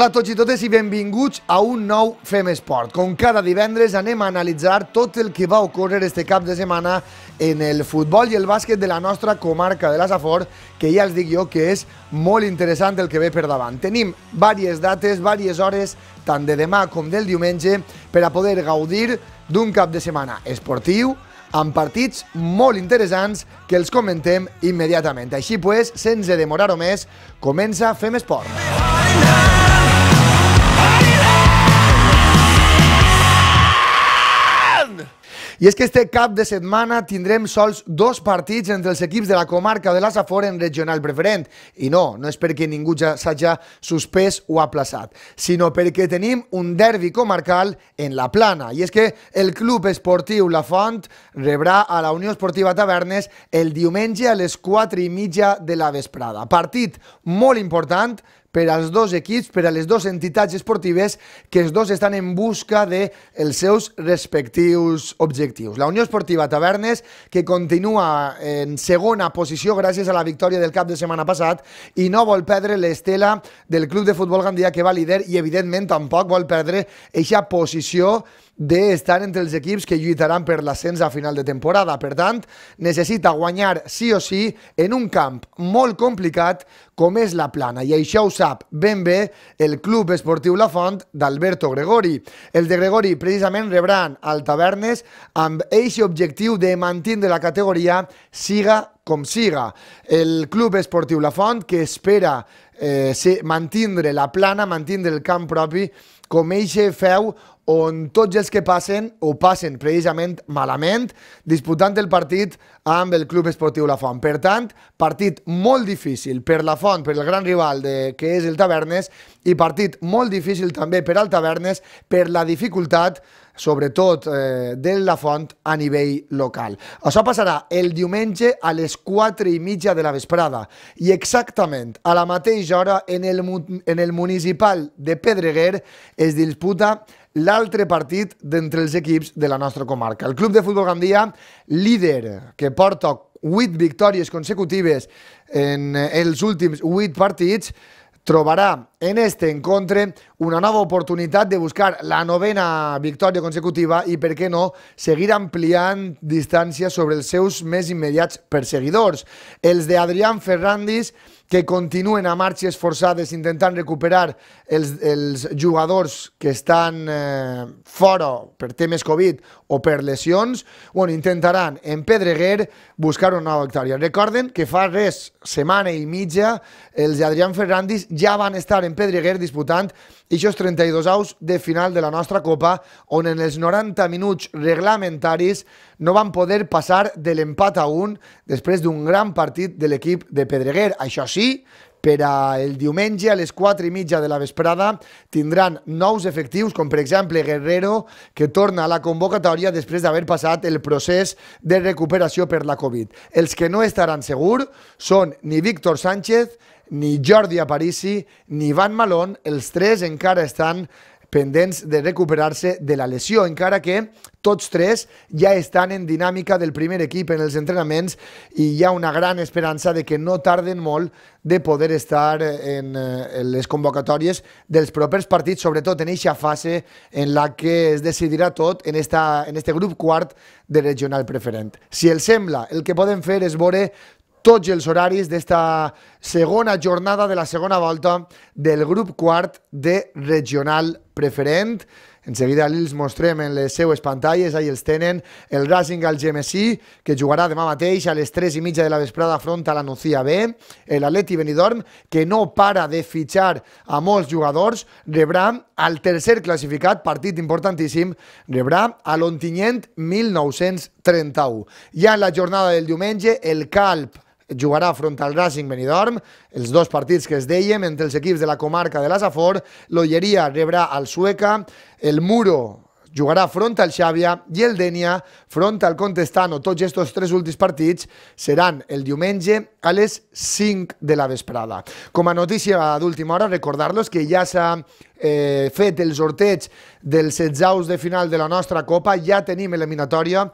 Hola a tots i totes i benvinguts a un nou Fem Esport. Com cada divendres anem a analitzar tot el que va ocórrer este cap de setmana en el futbol i el bàsquet de la nostra comarca de la que ja els dic jo que és molt interessant el que ve per davant. Tenim diverses dates, diverses hores, tant de demà com del diumenge, per a poder gaudir d'un cap de setmana esportiu, amb partits molt interessants que els comentem immediatament. Així pues, sense demorar-ho més, comença Fem Esport. Fem Esport. I és que este cap de setmana tindrem sols dos partits entre els equips de la comarca de la Safor en regional preferent. I no, no és perquè ningú ja s'hagi suspès o aplaçat, sinó perquè tenim un derbi comarcal en la plana. I és que el club esportiu La Font rebrà a la Unió Esportiva Tavernes el diumenge a les 4 i mitja de la vesprada. Partit molt important per als dos equips, per a les dues entitats esportives, que els dos estan en busca dels de seus respectius objectius. La Unió Esportiva Tavernes, que continua en segona posició gràcies a la victòria del cap de setmana passat, i no vol perdre l'estela del Club de Futbol Gandia, que va líder, i evidentment tampoc vol perdre eixa posició d'estar entre els equips que lluitaran per l'ascens a final de temporada. Per tant, necessita guanyar sí o sí en un camp molt complicat com és la plana. I això ho sap ben bé el Club Esportiu La Font d'Alberto Gregori. Els de Gregori precisament rebran al Tavernes amb aquest objectiu de mantenir la categoria siga com siga. El Club Esportiu La Font que espera eh, mantindre la plana, mantindre el camp propi com eixe feu on tots els que passen o passen precisament malament disputant el partit amb el Club Esportiu La Font. Per tant, partit molt difícil per La Font, per el gran rival de, que és el Tavernes, i partit molt difícil també per al Tavernes per la dificultat sobretot eh, de la font a nivell local. Això passarà el diumenge a les 4 i mitja de la vesprada i exactament a la mateixa hora en el, en el municipal de Pedreguer es disputa l'altre partit d'entre els equips de la nostra comarca. El Club de Futbol Gandia, líder que porta 8 victòries consecutives en els últims 8 partits, trobarà en este encontre una nova oportunitat de buscar la novena victòria consecutiva i, per què no, seguir ampliant distància sobre els seus més immediats perseguidors. Els de Adrián Ferrandis que continuen a marxes forçades intentant recuperar els, els jugadors que estan eh, fora per temes Covid o per lesions, bueno, intentaran en Pedreguer buscar una nova victòria. Recorden que fa res, setmana i mitja, els Adrián Ferrandis ja van estar en Pedreguer disputant i això és 32 aus de final de la nostra Copa, on en els 90 minuts reglamentaris no van poder passar de l'empat a un després d'un gran partit de l'equip de Pedreguer. Això sí, per a el diumenge a les 4 i mitja de la vesprada tindran nous efectius, com per exemple Guerrero, que torna a la convocatòria després d'haver passat el procés de recuperació per la Covid. Els que no estaran segur són ni Víctor Sánchez ni Jordi Aparici ni Van Malon, els tres encara estan pendents de recuperar-se de la lesió, encara que tots tres ja estan en dinàmica del primer equip en els entrenaments i hi ha una gran esperança de que no tarden molt de poder estar en, eh, les convocatòries dels propers partits, sobretot en aquesta fase en la que es decidirà tot en, esta, en este grup quart de regional preferent. Si els sembla, el que podem fer és veure tots els horaris d'esta segona jornada de la segona volta del grup quart de regional preferent. En seguida els mostrem en les seues pantalles, ahir els tenen, el Racing al GMSI, que jugarà demà mateix a les 3 i mitja de la vesprada front a la Nucía B, l'Atleti Benidorm, que no para de fitxar a molts jugadors, rebrà al tercer classificat, partit importantíssim, rebrà a l'Ontinyent 1931. Ja en la jornada del diumenge, el Calp, jugarà front al Racing Benidorm, els dos partits que es dèiem, entre els equips de la comarca de l'Asafor, l'Olleria rebrà al Sueca, el Muro jugarà front al Xàbia i el Dènia front al Contestano. Tots aquests tres últims partits seran el diumenge a les 5 de la vesprada. Com a notícia d'última hora, recordar-los que ja s'ha eh, fet el sorteig dels setzaus de final de la nostra Copa, ja tenim eliminatòria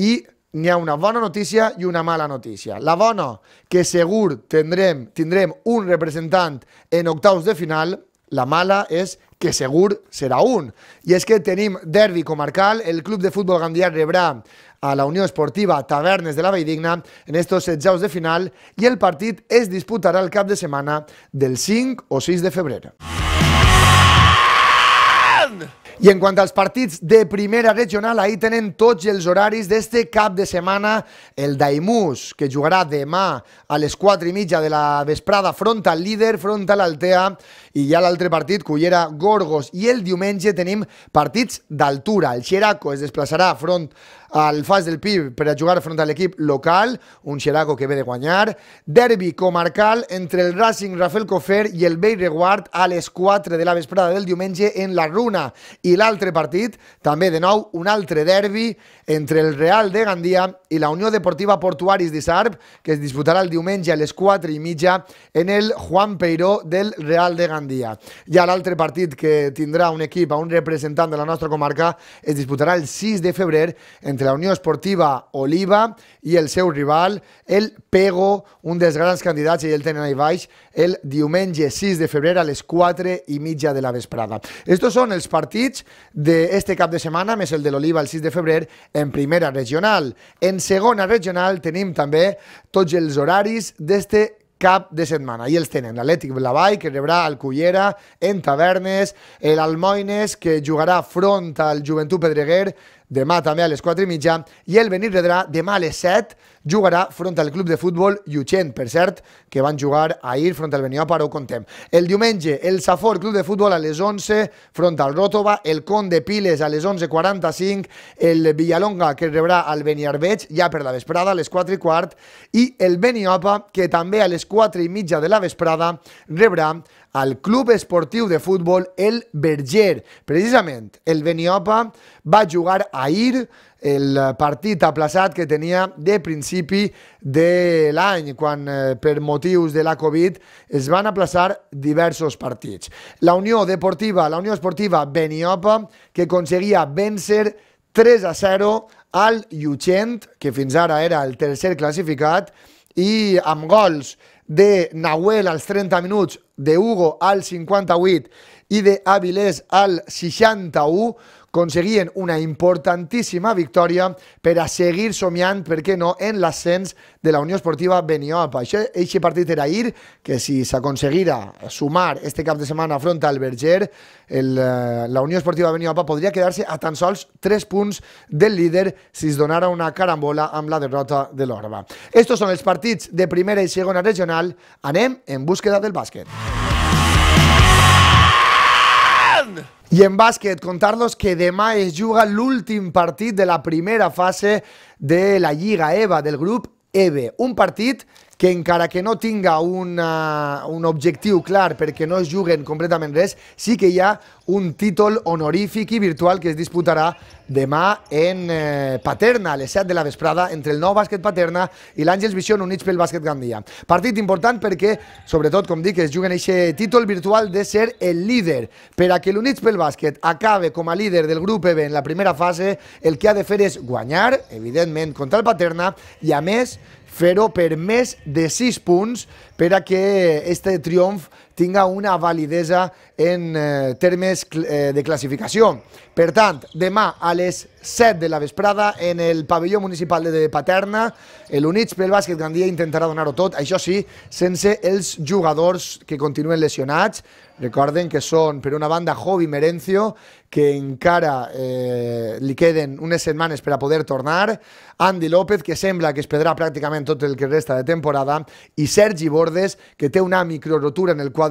i n'hi ha una bona notícia i una mala notícia. La bona, que segur tindrem, tindrem un representant en octaus de final, la mala és que segur serà un. I és que tenim derbi comarcal, el club de futbol gandia rebrà a la Unió Esportiva Tavernes de la Valldigna en estos setjaus de final i el partit es disputarà el cap de setmana del 5 o 6 de febrer. I en quant als partits de primera regional, ahir tenen tots els horaris d'este cap de setmana el Daimús, que jugarà demà a les 4 i mitja de la vesprada front al líder, front a l'Altea, i ja l'altre partit, Cullera, Gorgos, i el diumenge tenim partits d'altura. El Xeraco es desplaçarà front al Fas del PIB per a jugar front a l'equip local, un Xeraco que ve de guanyar. Derbi comarcal entre el Racing Rafael Cofer i el Bell a les 4 de la vesprada del diumenge en la Runa. I l'altre partit, també de nou, un altre derbi entre el Real de Gandia i la Unió Deportiva Portuaris de Sarp, que es disputarà el diumenge a les 4 i mitja en el Juan Peiró del Real de Gandia dia. Ja l'altre partit que tindrà un equip a un representant de la nostra comarca es disputarà el 6 de febrer entre la Unió Esportiva Oliva i el seu rival, el Pego, un dels grans candidats, i el tenen ahí baix, el diumenge 6 de febrer a les 4 i mitja de la vesprada. Estos són els partits d'este cap de setmana, més el de l'Oliva el 6 de febrer, en primera regional. En segona regional tenim també tots els horaris d'este cap de setmana. Ahir els tenen l'Atlètic Blavall, que rebrà el Cullera en Tavernes, l'Almoines, que jugarà front al Joventut Pedreguer demà també a les 4 i mitja, i el Benirredrà demà a les 7 jugarà front al club de futbol Llutxent, per cert, que van jugar ahir front al però ho contem. El diumenge, el Safor Club de Futbol a les 11, front al Ròtova, el Con de Piles a les 11.45, el Villalonga que rebrà al Beniarbeig ja per la vesprada a les 4 i quart, i el Beniopa que també a les 4 i mitja de la vesprada rebrà al Club Esportiu de Futbol El Berger. Precisament, el Beniopa va jugar ahir el partit aplaçat que tenia de principi de l'any, quan eh, per motius de la Covid es van aplaçar diversos partits. La Unió Deportiva, la Unió Esportiva Beniopa, que aconseguia vèncer 3 a 0 al Llutxent, que fins ara era el tercer classificat, i amb gols de Nahuel als 30 minuts, de Hugo al 58 i de Avilés al 61, aconseguien una importantíssima victòria per a seguir somiant, per què no, en l'ascens de la Unió Esportiva Beniopa. Això, aquest partit era ahir, que si s'aconseguira sumar este cap de setmana front al Berger, el, eh, la Unió Esportiva Beniopa podria quedar-se a tan sols 3 punts del líder si es donara una carambola amb la derrota de l'Orba. Estos són els partits de primera i segona regional. Anem en búsqueda del bàsquet. Y en básquet, contarlos que de es juga último partido de la primera fase de la Liga EVA, del grupo EVE. Un partido... que encara que no tinga una, un objectiu clar perquè no es juguen completament res, sí que hi ha un títol honorífic i virtual que es disputarà demà en eh, Paterna, a les 7 de la vesprada, entre el nou bàsquet Paterna i l'Àngels Vision units pel bàsquet Gandia. Partit important perquè, sobretot, com dic, es juguen aquest títol virtual de ser el líder. Per a que l'Units pel bàsquet acabe com a líder del grup EB en la primera fase, el que ha de fer és guanyar, evidentment, contra el Paterna, i a més, fer-ho per més de 6 punts per a que este triomf tinga una validesa en eh, termes cl eh, de classificació. Per tant, demà a les 7 de la vesprada en el pavelló municipal de Paterna, l'Units pel Bàsquet Gandia intentarà donar-ho tot, això sí, sense els jugadors que continuen lesionats. Recorden que són, per una banda, Jovi Merencio, que encara eh, li queden unes setmanes per a poder tornar, Andy López, que sembla que es perdrà pràcticament tot el que resta de temporada, i Sergi Bordes, que té una microrotura en el quadre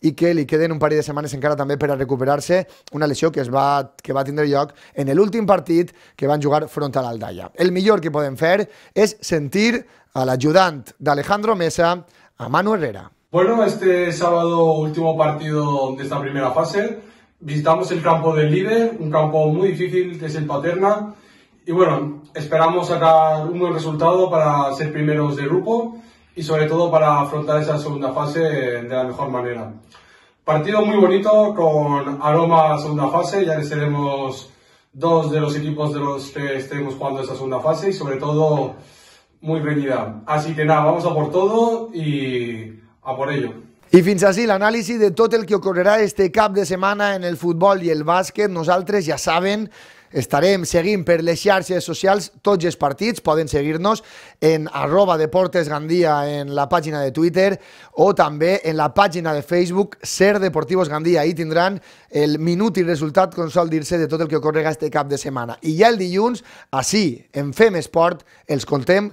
y y que queden un par de semanas en cara también para recuperarse una lesión que, va, que va tindre en en último partido que van a jugar frente a Aldaya El mejor que pueden hacer es sentir al ayudante de Alejandro Mesa, a Manu Herrera. Bueno, este sábado último partido de esta primera fase. Visitamos el campo del líder, un campo muy difícil que es el Paterna. Y bueno, esperamos sacar un buen resultado para ser primeros de grupo y sobre todo para afrontar esa segunda fase de la mejor manera. Partido muy bonito con aroma a segunda fase, ya que seremos dos de los equipos de los que estemos jugando esa segunda fase y sobre todo muy reñida. Así que nada, vamos a por todo y a por ello. y fins el análisis de todo el que ocurrirá este cap de semana en el fútbol y el básquet. Nosaltres ya saben Estarem seguint per les xarxes socials tots els partits, poden seguir-nos en arroba Deportes Gandia en la pàgina de Twitter o també en la pàgina de Facebook Ser Deportivos Gandia. Ahí tindran el minut i resultat, com sol dir-se, de tot el que ocorrega este cap de setmana. I ja el dilluns, així, en Fem Esport, els contem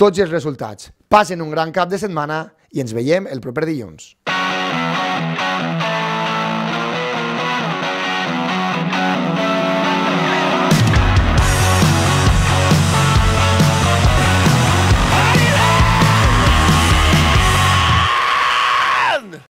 tots els resultats. Passen un gran cap de setmana i ens veiem el proper dilluns.